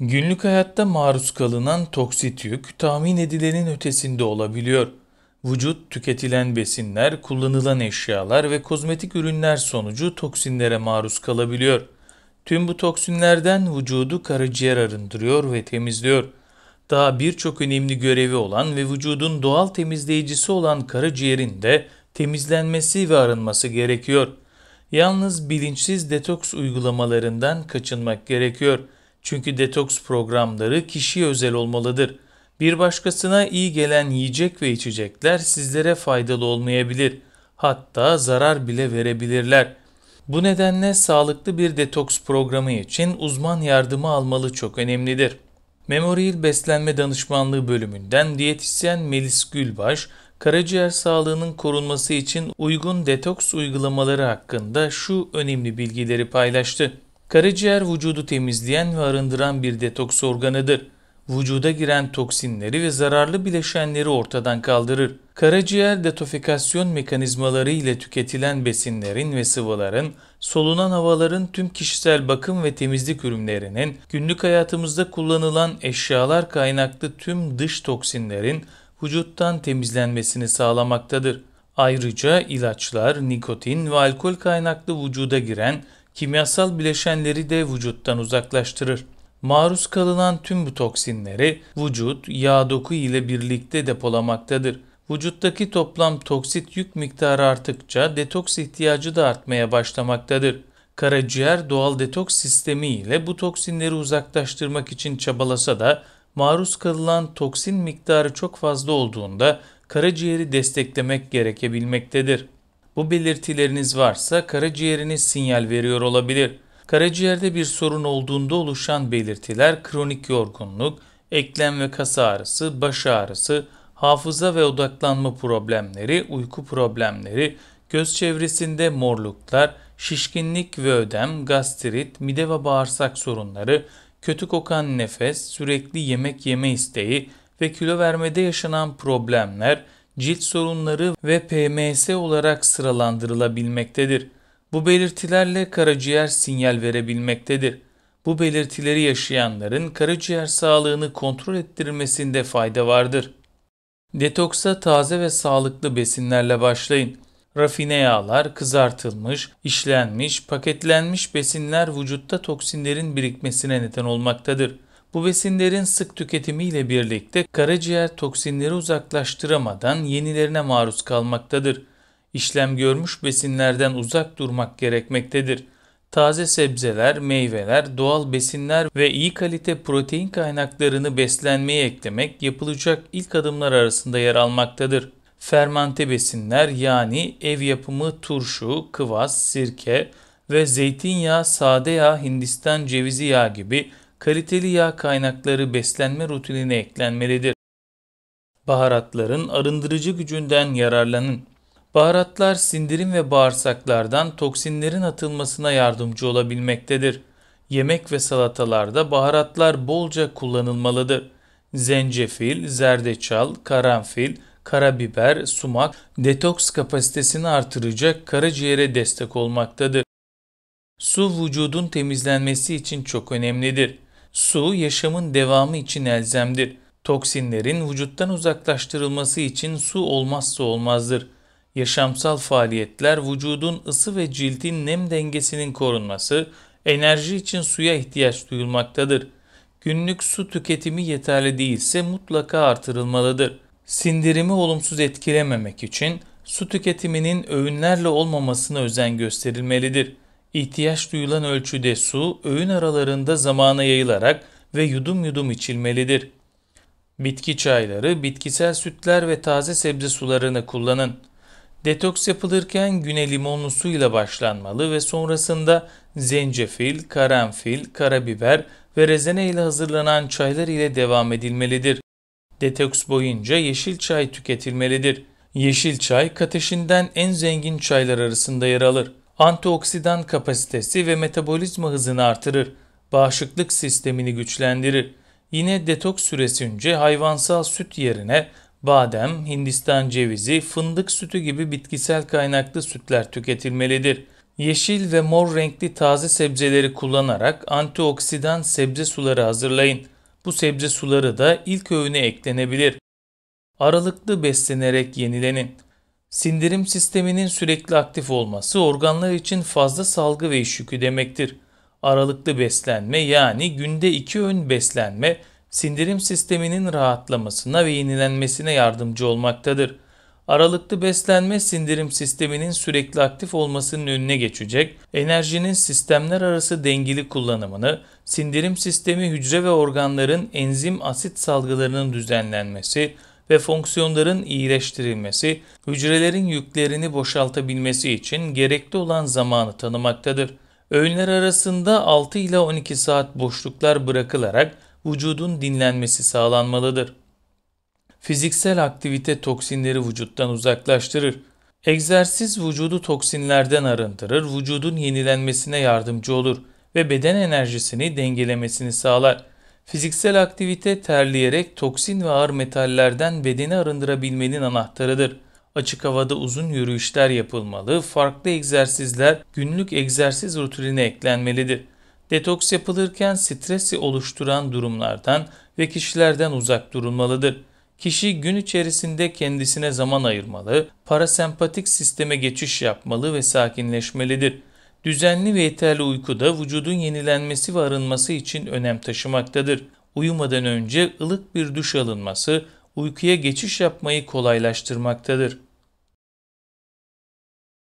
Günlük hayatta maruz kalınan toksit yük tahmin edilenin ötesinde olabiliyor. Vücut tüketilen besinler, kullanılan eşyalar ve kozmetik ürünler sonucu toksinlere maruz kalabiliyor. Tüm bu toksinlerden vücudu karaciğer arındırıyor ve temizliyor. Daha birçok önemli görevi olan ve vücudun doğal temizleyicisi olan karaciğerin de temizlenmesi ve arınması gerekiyor. Yalnız bilinçsiz detoks uygulamalarından kaçınmak gerekiyor.'' Çünkü detoks programları kişiye özel olmalıdır. Bir başkasına iyi gelen yiyecek ve içecekler sizlere faydalı olmayabilir. Hatta zarar bile verebilirler. Bu nedenle sağlıklı bir detoks programı için uzman yardımı almalı çok önemlidir. Memorial Beslenme Danışmanlığı bölümünden diyetisyen Melis Gülbaş, karaciğer sağlığının korunması için uygun detoks uygulamaları hakkında şu önemli bilgileri paylaştı. Karaciğer vücudu temizleyen ve arındıran bir detoks organıdır. Vücuda giren toksinleri ve zararlı bileşenleri ortadan kaldırır. Karaciğer detofikasyon mekanizmaları ile tüketilen besinlerin ve sıvıların, solunan havaların tüm kişisel bakım ve temizlik ürünlerinin, günlük hayatımızda kullanılan eşyalar kaynaklı tüm dış toksinlerin vücuttan temizlenmesini sağlamaktadır. Ayrıca ilaçlar, nikotin ve alkol kaynaklı vücuda giren kimyasal bileşenleri de vücuttan uzaklaştırır. Maruz kalınan tüm bu toksinleri vücut yağ doku ile birlikte depolamaktadır. Vücuttaki toplam toksit yük miktarı arttıkça detoks ihtiyacı da artmaya başlamaktadır. Karaciğer doğal detoks sistemi ile bu toksinleri uzaklaştırmak için çabalasa da maruz kalınan toksin miktarı çok fazla olduğunda karaciğeri desteklemek gerekebilmektedir. Bu belirtileriniz varsa karaciğeriniz sinyal veriyor olabilir. Karaciğerde bir sorun olduğunda oluşan belirtiler kronik yorgunluk, eklem ve kas ağrısı, baş ağrısı, hafıza ve odaklanma problemleri, uyku problemleri, göz çevresinde morluklar, şişkinlik ve ödem, gastrit, mide ve bağırsak sorunları, kötü kokan nefes, sürekli yemek yeme isteği ve kilo vermede yaşanan problemler, cilt sorunları ve PMS olarak sıralandırılabilmektedir. Bu belirtilerle karaciğer sinyal verebilmektedir. Bu belirtileri yaşayanların karaciğer sağlığını kontrol ettirmesinde fayda vardır. Detoksa taze ve sağlıklı besinlerle başlayın. Rafine yağlar, kızartılmış, işlenmiş, paketlenmiş besinler vücutta toksinlerin birikmesine neden olmaktadır. Bu besinlerin sık tüketimiyle birlikte karaciğer toksinleri uzaklaştıramadan yenilerine maruz kalmaktadır. İşlem görmüş besinlerden uzak durmak gerekmektedir. Taze sebzeler, meyveler, doğal besinler ve iyi kalite protein kaynaklarını beslenmeye eklemek yapılacak ilk adımlar arasında yer almaktadır. Fermante besinler yani ev yapımı turşu, kıvas, sirke ve zeytinyağı, sade yağ, Hindistan cevizi yağı gibi kaliteli yağ kaynakları beslenme rutinine eklenmelidir. Baharatların arındırıcı gücünden yararlanın. Baharatlar sindirim ve bağırsaklardan toksinlerin atılmasına yardımcı olabilmektedir. Yemek ve salatalarda baharatlar bolca kullanılmalıdır. Zencefil, zerdeçal, karanfil, karabiber, sumak detoks kapasitesini artıracak karaciğere destek olmaktadır. Su vücudun temizlenmesi için çok önemlidir. Su yaşamın devamı için elzemdir. Toksinlerin vücuttan uzaklaştırılması için su olmazsa olmazdır. Yaşamsal faaliyetler vücudun ısı ve cildin nem dengesinin korunması, enerji için suya ihtiyaç duyulmaktadır. Günlük su tüketimi yeterli değilse mutlaka artırılmalıdır. Sindirimi olumsuz etkilememek için su tüketiminin öğünlerle olmamasına özen gösterilmelidir. İhtiyaç duyulan ölçüde su öğün aralarında zamana yayılarak ve yudum yudum içilmelidir. Bitki çayları, bitkisel sütler ve taze sebze sularını kullanın. Detoks yapılırken güne limonlu suyla başlanmalı ve sonrasında zencefil, karanfil, karabiber ve rezene ile hazırlanan çaylar ile devam edilmelidir. Detoks boyunca yeşil çay tüketilmelidir. Yeşil çay kateşinden en zengin çaylar arasında yer alır antioksidan kapasitesi ve metabolizma hızını artırır, bağışıklık sistemini güçlendirir. Yine detoks süresince hayvansal süt yerine badem, Hindistan cevizi, fındık sütü gibi bitkisel kaynaklı sütler tüketilmelidir. Yeşil ve mor renkli taze sebzeleri kullanarak antioksidan sebze suları hazırlayın. Bu sebze suları da ilk öğüne eklenebilir. Aralıklı beslenerek yenilenin. Sindirim sisteminin sürekli aktif olması organlar için fazla salgı ve iş yükü demektir. Aralıklı beslenme yani günde iki öğün beslenme sindirim sisteminin rahatlamasına ve yenilenmesine yardımcı olmaktadır. Aralıklı beslenme sindirim sisteminin sürekli aktif olmasının önüne geçecek, enerjinin sistemler arası dengeli kullanımını, sindirim sistemi hücre ve organların enzim asit salgılarının düzenlenmesi, ve fonksiyonların iyileştirilmesi, hücrelerin yüklerini boşaltabilmesi için gerekli olan zamanı tanımaktadır. Öğünler arasında 6 ila 12 saat boşluklar bırakılarak vücudun dinlenmesi sağlanmalıdır. Fiziksel aktivite toksinleri vücuttan uzaklaştırır. Egzersiz vücudu toksinlerden arındırır, vücudun yenilenmesine yardımcı olur ve beden enerjisini dengelemesini sağlar. Fiziksel aktivite terleyerek toksin ve ağır metallerden bedeni arındırabilmenin anahtarıdır. Açık havada uzun yürüyüşler yapılmalı, farklı egzersizler günlük egzersiz rutinine eklenmelidir. Detoks yapılırken stresi oluşturan durumlardan ve kişilerden uzak durulmalıdır. Kişi gün içerisinde kendisine zaman ayırmalı, parasempatik sisteme geçiş yapmalı ve sakinleşmelidir. Düzenli ve yeterli uyku da vücudun yenilenmesi ve arınması için önem taşımaktadır. Uyumadan önce ılık bir duş alınması uykuya geçiş yapmayı kolaylaştırmaktadır.